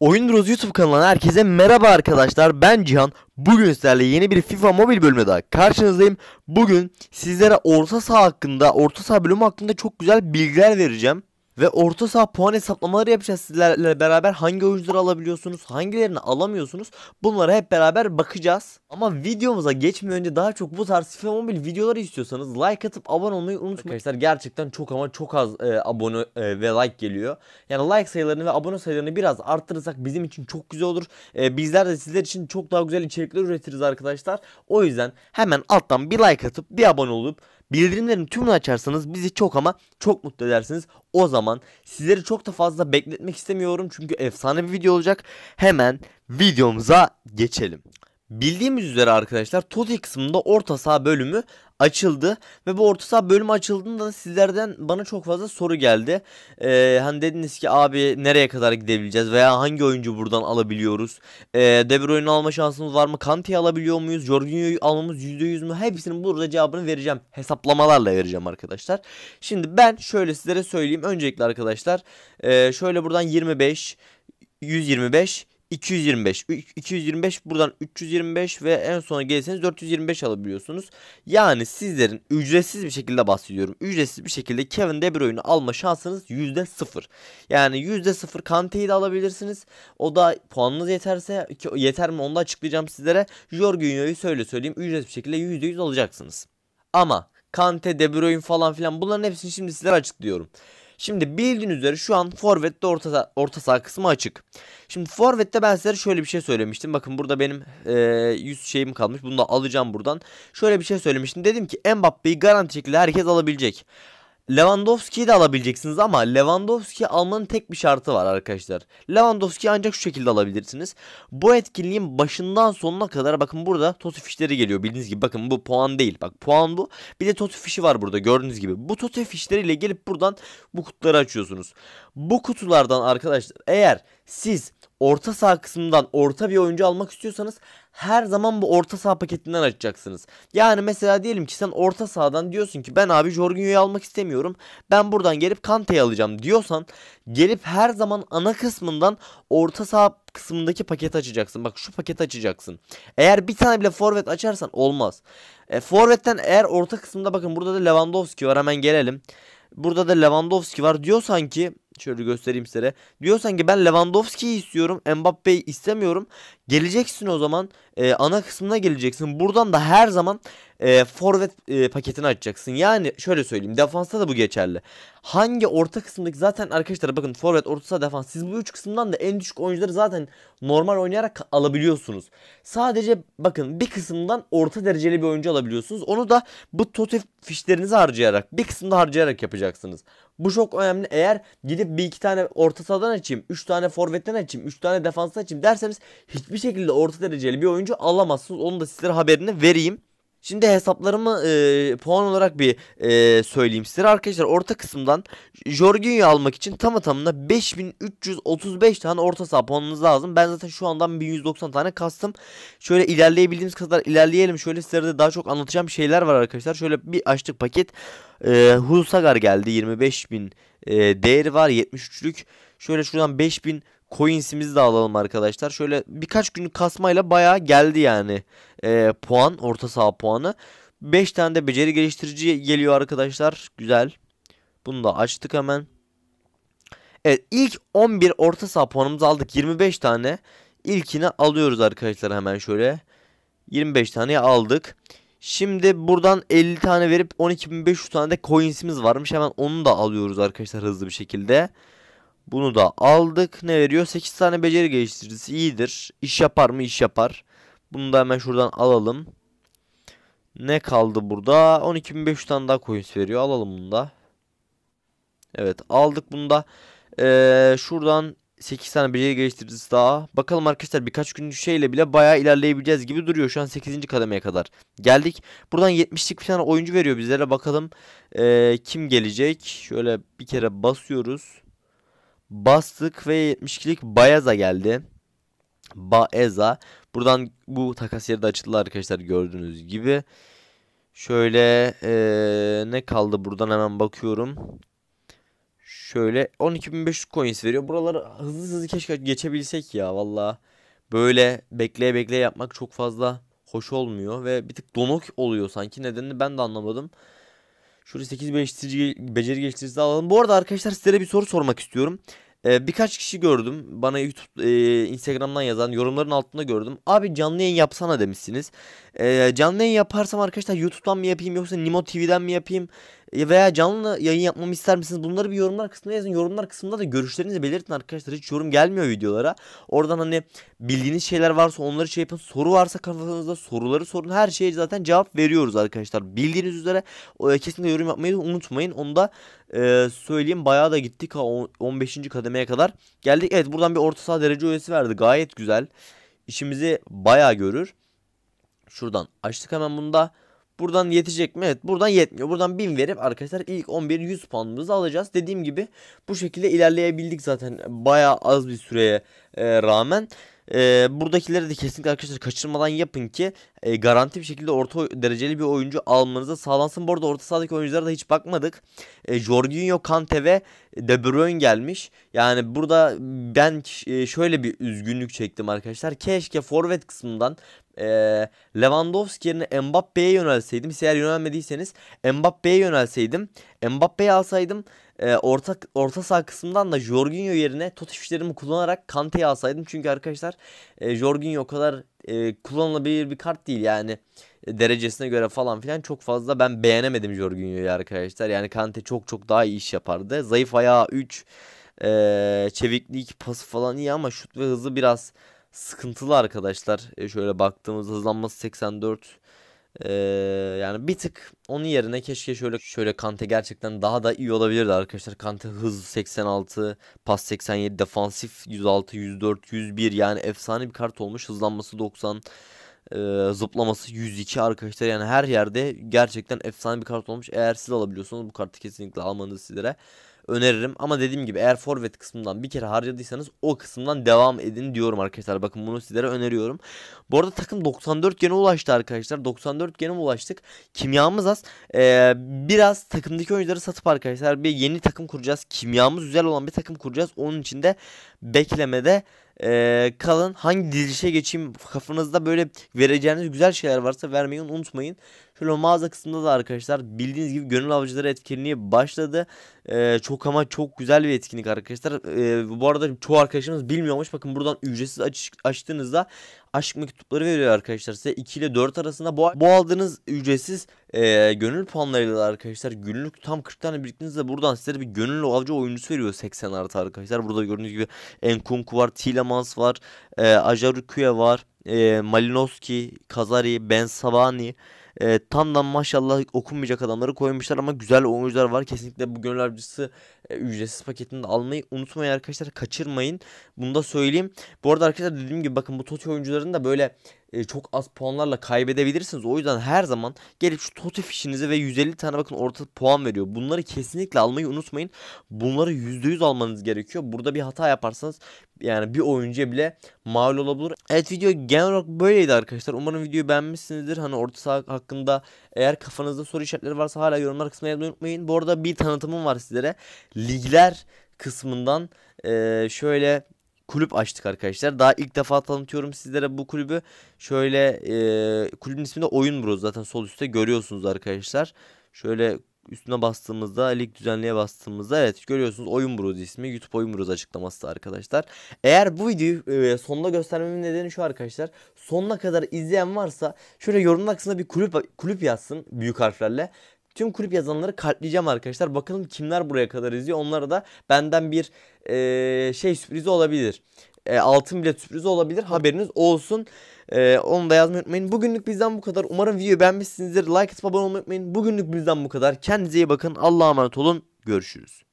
Oyun Bros YouTube kanalına herkese merhaba arkadaşlar ben Cihan Bugün sizlerle yeni bir FIFA mobil bölümü daha karşınızdayım Bugün sizlere orta saha hakkında orta saha bölümü hakkında çok güzel bilgiler vereceğim ve orta saha puan hesaplamaları yapacağız sizlerle beraber. Hangi oyuncuları alabiliyorsunuz, hangilerini alamıyorsunuz bunlara hep beraber bakacağız. Ama videomuza geçmeden önce daha çok bu tarz FIFA mobil videoları istiyorsanız like atıp abone olmayı unutmayın. Arkadaşlar gerçekten çok ama çok az e, abone e, ve like geliyor. Yani like sayılarını ve abone sayılarını biraz arttırırsak bizim için çok güzel olur. E, bizler de sizler için çok daha güzel içerikler üretiriz arkadaşlar. O yüzden hemen alttan bir like atıp bir abone olup Bildirimlerin tümünü açarsanız bizi çok ama çok mutlu edersiniz. O zaman sizleri çok da fazla bekletmek istemiyorum çünkü efsane bir video olacak. Hemen videomuza geçelim. Bildiğimiz üzere arkadaşlar Toti kısmında orta saha bölümü açıldı ve bu orta saha bölümü açıldığında sizlerden bana çok fazla soru geldi. Ee, hani dediniz ki abi nereye kadar gidebileceğiz veya hangi oyuncu buradan alabiliyoruz? Ee, De Bruyne'u alma şansımız var mı? Kante'yi alabiliyor muyuz? Jorginho'yu almamız %100 mü? Hepsinin burada cevabını vereceğim. Hesaplamalarla vereceğim arkadaşlar. Şimdi ben şöyle sizlere söyleyeyim. Öncelikle arkadaşlar ee, şöyle buradan 25 125 225. 225 buradan 325 ve en sona gelirseniz 425 alabiliyorsunuz. Yani sizlerin ücretsiz bir şekilde bahsediyorum. Ücretsiz bir şekilde Kevin De Bruyne'ı alma şansınız %0. Yani %0 Kante'yi de alabilirsiniz. O da puanınız yeterse yeter mi onu da açıklayacağım sizlere. Jorginho'yu söyle söyleyeyim ücretsiz bir şekilde %100 alacaksınız. Ama Kante, De Bruyne falan filan bunların hepsini şimdi sizlere açıklıyorum. Şimdi bildiğiniz üzere şu an Forvet'te orta, orta saha kısmı açık. Şimdi Forvet'te ben size şöyle bir şey söylemiştim. Bakın burada benim e, 100 şeyim kalmış. Bunu da alacağım buradan. Şöyle bir şey söylemiştim. Dedim ki Mbappe'yi garanti şekilde herkes alabilecek. Lewandowski'yi de alabileceksiniz ama Lewandowski almanın tek bir şartı var arkadaşlar. Lewandowski ancak şu şekilde alabilirsiniz. Bu etkinliğin başından sonuna kadar bakın burada Totti fişleri geliyor. Bildiğiniz gibi bakın bu puan değil. Bak puan bu. Bir de Totti fişi var burada gördüğünüz gibi. Bu Totti fişleriyle gelip buradan bu kutuları açıyorsunuz. Bu kutulardan arkadaşlar eğer siz orta saha kısmından orta bir oyuncu almak istiyorsanız her zaman bu orta saha paketinden açacaksınız. Yani mesela diyelim ki sen orta sahadan diyorsun ki ben abi Jorginho'yu almak istemiyorum. Ben buradan gelip Kante'yi alacağım diyorsan gelip her zaman ana kısmından orta saha kısmındaki paket açacaksın. Bak şu paketi açacaksın. Eğer bir tane bile forvet açarsan olmaz. E, forvetten eğer orta kısmında bakın burada da Lewandowski var hemen gelelim. Burada da Lewandowski var diyorsan ki Şöyle göstereyim size. Diyorsan ki ben Lewandowski'yi istiyorum. Mbappe'yi istemiyorum. Geleceksin o zaman. E, ana kısmına geleceksin. Buradan da her zaman e, forvet e, paketini açacaksın. Yani şöyle söyleyeyim defansta da bu geçerli. Hangi orta kısımdaki zaten arkadaşlar bakın forvet orta saha defans siz bu üç kısımdan da en düşük oyuncuları zaten normal oynayarak alabiliyorsunuz. Sadece bakın bir kısımdan orta dereceli bir oyuncu alabiliyorsunuz. Onu da bu totif fişlerinizi harcayarak bir kısımda harcayarak yapacaksınız. Bu çok önemli. Eğer gidip bir iki tane orta sahadan açayım, üç tane forvetten açayım, üç tane defanstan açayım derseniz hiçbir şekilde orta dereceli bir oyuncu alamazsınız. Onu da sizlere haberini vereyim. Şimdi hesaplarımı e, puan olarak bir e, söyleyeyim size. Arkadaşlar orta kısımdan Jorginho almak için tam tamına 5335 tane orta saha puanınız lazım. Ben zaten şu andan 1190 tane kastım. Şöyle ilerleyebildiğimiz kadar ilerleyelim. Şöyle sizlere de daha çok anlatacağım şeyler var arkadaşlar. Şöyle bir açtık paket. E, Hulsagar geldi 25000 e, değeri var 73'lük. Şöyle şuradan 5000 Coins'imizi de alalım arkadaşlar. Şöyle birkaç günlük kasmayla bayağı geldi yani e, puan. Orta saha puanı. 5 tane de beceri geliştirici geliyor arkadaşlar. Güzel. Bunu da açtık hemen. Evet ilk 11 orta saha puanımızı aldık. 25 tane. İlkini alıyoruz arkadaşlar hemen şöyle. 25 tane aldık. Şimdi buradan 50 tane verip 12.500 tane de coins'imiz varmış. Hemen onu da alıyoruz arkadaşlar hızlı bir şekilde. Bunu da aldık. Ne veriyor? 8 tane beceri geliştiricisi İyidir. İş yapar mı? İş yapar. Bunu da hemen şuradan alalım. Ne kaldı burada? 12.500 tane daha coins veriyor. Alalım bunu da. Evet aldık bunu da. Ee, şuradan 8 tane beceri geliştiricisi daha. Bakalım arkadaşlar birkaç gün şeyle bile bayağı ilerleyebileceğiz gibi duruyor. Şu an 8. kademeye kadar geldik. Buradan 70'lik bir tane oyuncu veriyor bizlere. Bakalım ee, kim gelecek. Şöyle bir kere basıyoruz bastık ve 72'lik Bayaza geldi. Baeza. Buradan bu takas yeri de açıldı arkadaşlar gördüğünüz gibi. Şöyle ee, ne kaldı buradan hemen bakıyorum. Şöyle 12.500 coins veriyor. Buraları hızlı hızlı keşke geçebilsek ya valla. Böyle bekleye bekleye yapmak çok fazla hoş olmuyor ve bir tık donuk oluyor sanki. Nedenini ben de anlamadım. Şöyle 8 geliştirici, beceri geliştiricisi alalım. Bu arada arkadaşlar sizlere bir soru sormak istiyorum. Ee, birkaç kişi gördüm. Bana YouTube, e, Instagram'dan yazan yorumların altında gördüm. Abi canlı yayın yapsana demişsiniz. Ee, canlı yayın yaparsam arkadaşlar YouTube'dan mı yapayım yoksa Nimo TV'den mi yapayım? E, veya canlı yayın yapmamı ister misiniz? Bunları bir yorumlar kısmına yazın. Yorumlar kısmında da görüşlerinizi belirtin arkadaşlar. Hiç yorum gelmiyor videolara. Oradan hani bildiğiniz şeyler varsa onları şey yapın. Soru varsa kafanızda soruları sorun. Her şeye zaten cevap veriyoruz arkadaşlar. Bildiğiniz üzere e, kesinlikle yorum yapmayı unutmayın. Onu da e, söyleyeyim. Bayağı da gittik 15. kademeye kadar. Geldik. Evet buradan bir orta saha derece üyesi verdi. Gayet güzel. İşimizi bayağı görür. Şuradan açtık hemen bunda. Buradan yetecek mi? Evet buradan yetmiyor. Buradan 1000 verip arkadaşlar ilk 11 100 puanımızı alacağız. Dediğim gibi bu şekilde ilerleyebildik zaten baya az bir süreye e, rağmen. E, buradakileri de kesinlikle arkadaşlar kaçırmadan yapın ki e, garanti bir şekilde orta dereceli bir oyuncu almanıza sağlansın. Bu arada orta sahadaki oyunculara da hiç bakmadık. E, Jorginho, Kante ve De Bruyne gelmiş. Yani burada ben e, şöyle bir üzgünlük çektim arkadaşlar. Keşke forvet kısmından e, Lewandowski yerine Mbappe'ye yönelseydim. Siz eğer yönelmediyseniz Mbappe'ye yönelseydim. Mbappe'yi alsaydım e, orta, orta sağ kısmından da Jorginho yerine tot fişlerimi kullanarak Kante'yi alsaydım. Çünkü arkadaşlar e, Jorginho o kadar e, kullanılabilir bir kart değil yani e, derecesine göre falan filan çok fazla ben beğenemedim Jorginho'yu arkadaşlar. Yani Kante çok çok daha iyi iş yapardı. Zayıf ayağı 3 e, çeviklik pası falan iyi ama şut ve hızı biraz sıkıntılı arkadaşlar. E şöyle baktığımız hızlanması 84. Ee, yani bir tık onun yerine keşke şöyle şöyle Kante gerçekten daha da iyi olabilirdi arkadaşlar. Kante hız 86, pas 87, defansif 106, 104, 101 yani efsane bir kart olmuş. Hızlanması 90, e, zıplaması 102 arkadaşlar. Yani her yerde gerçekten efsane bir kart olmuş. Eğer siz alabiliyorsanız bu kartı kesinlikle almanız sizlere öneririm. Ama dediğim gibi eğer forvet kısmından bir kere harcadıysanız o kısımdan devam edin diyorum arkadaşlar. Bakın bunu sizlere öneriyorum. Bu arada takım 94 gene ulaştı arkadaşlar. 94 gene ulaştık. Kimyamız az. Ee, biraz takımdaki oyuncuları satıp arkadaşlar bir yeni takım kuracağız. Kimyamız güzel olan bir takım kuracağız. Onun için de beklemede e, kalın. Hangi dizilişe geçeyim kafanızda böyle vereceğiniz güzel şeyler varsa vermeyi unutmayın. Şöyle mağaza kısmında da arkadaşlar bildiğiniz gibi gönül avcıları etkinliği başladı. Ee, çok ama çok güzel bir etkinlik arkadaşlar. Ee, bu arada çoğu arkadaşımız bilmiyormuş. Bakın buradan ücretsiz aç açtığınızda aşk mektupları veriyor arkadaşlar size 2 ile 4 arasında. Bu, bu aldığınız ücretsiz e, gönül puanlarıyla arkadaşlar günlük tam 40 tane biriktiğinizde buradan size bir gönül avcı oyuncusu veriyor 80 artı arkadaşlar. Burada gördüğünüz gibi Enkunku var, Tilemans var, e, Ajarukuya var, e, Malinowski, Kazari, Ben Sabani, e, ee, Tan'dan maşallah okunmayacak adamları koymuşlar ama güzel oyuncular var. Kesinlikle bu gönül avcısı e, ücretsiz paketini de almayı unutmayın arkadaşlar. Kaçırmayın. Bunu da söyleyeyim. Bu arada arkadaşlar dediğim gibi bakın bu Totti oyuncuların da böyle e, çok az puanlarla kaybedebilirsiniz. O yüzden her zaman gelip şu TOTI fişinizi ve 150 tane bakın orta puan veriyor. Bunları kesinlikle almayı unutmayın. Bunları %100 almanız gerekiyor. Burada bir hata yaparsanız yani bir oyuncuya bile mal olabilir. Evet video genel olarak böyleydi arkadaşlar. Umarım videoyu beğenmişsinizdir. Hani orta saha hakkında eğer kafanızda soru işaretleri varsa hala yorumlar kısmına yazmayı unutmayın. Bu arada bir tanıtımım var sizlere. Ligler kısmından e, şöyle kulüp açtık arkadaşlar. Daha ilk defa tanıtıyorum sizlere bu kulübü. Şöyle e, kulübün de Oyun Bros zaten sol üstte görüyorsunuz arkadaşlar. Şöyle üstüne bastığımızda lig düzenliğe bastığımızda evet görüyorsunuz Oyun Bros ismi YouTube Oyun Bros açıklaması arkadaşlar. Eğer bu videoyu e, sonuna göstermemin nedeni şu arkadaşlar. Sonuna kadar izleyen varsa şöyle yorumlar kısmında bir kulüp kulüp yazsın büyük harflerle Tüm kulüp yazanları kartlayacağım arkadaşlar. Bakalım kimler buraya kadar izliyor. Onlara da benden bir e, şey sürprizi olabilir. E, altın bile sürprizi olabilir. Haberiniz olsun. E, onu da yazmayı unutmayın. Bugünlük bizden bu kadar. Umarım videoyu beğenmişsinizdir. Like atıp abone olmayı unutmayın. Bugünlük bizden bu kadar. Kendinize iyi bakın. Allah'a emanet olun. Görüşürüz.